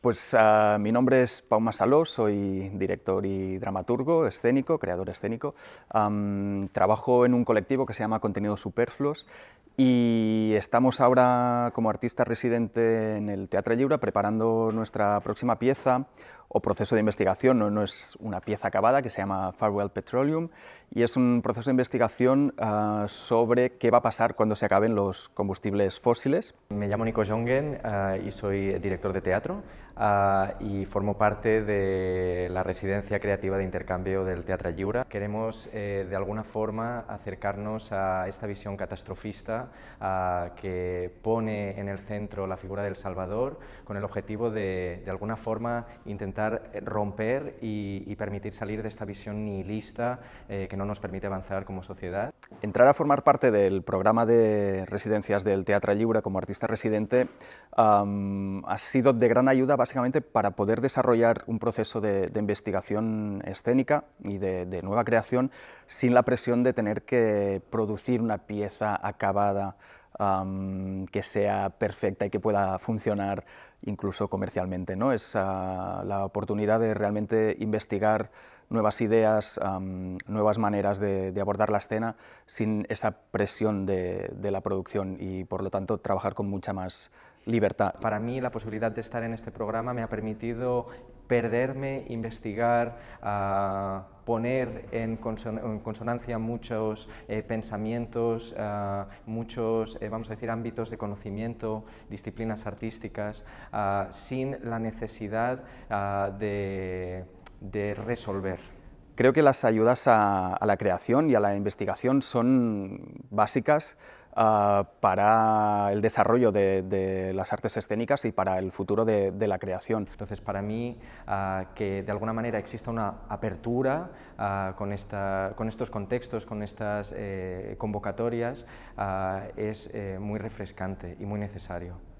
Pues ah, mi nombre es Pau Masaló, soy director y dramaturgo, escénico, creador escénico. trabajo en un colectivo que se llama Contenidos Superfluos y estamos ahora como artista residente en el Teatro Llura, preparando nuestra próxima pieza, o proceso de investigación, no, no, es una pieza acabada que se llama Farewell Petroleum y es un proceso de investigación ah, sobre qué va a pasar cuando se acaben los combustibles fósiles. Me llamo Nico Jongen ah, y soy director de teatro ah, y formo parte de la residencia creativa de intercambio del Teatro Lliure. Queremos eh, de alguna forma acercarnos a esta visión catastrofista que pone en el centro la figura del Salvador con el objetivo de de alguna forma intentar eh, romper y, permitir salir de esta visión nihilista eh, que no nos permite avanzar como sociedad. Entrar a formar parte del programa de residencias del Teatro Lliure como artista residente ha sido de gran ayuda básicamente para poder desarrollar un proceso de, investigación escénica y de nueva creación sin la presión de tener que producir una pieza acabada que sea perfecta y que pueda funcionar incluso comercialmente. ¿no? Es ah, la oportunidad de realmente investigar nuevas ideas, nuevas maneras de, abordar la escena sin esa presión de, de, la producción y por lo tanto trabajar con mucha más para mí la posibilidad de estar en este programa me ha permitido perderme, investigar, ah, poner en, consonancia muchos eh, pensamientos, ah, muchos, eh, vamos a decir, ámbitos de conocimiento, disciplinas artísticas, ah, sin la necesidad de resolver. Creo que las ayudas a, la creación y a la investigación son básicas ah, para el desarrollo de, las artes escénicas y para el futuro de, la creación. Entonces, para mí, ah, que de alguna manera exista una apertura ah, con, esta, con estos contextos, con estas eh, convocatorias, es eh, muy refrescante y muy necesario.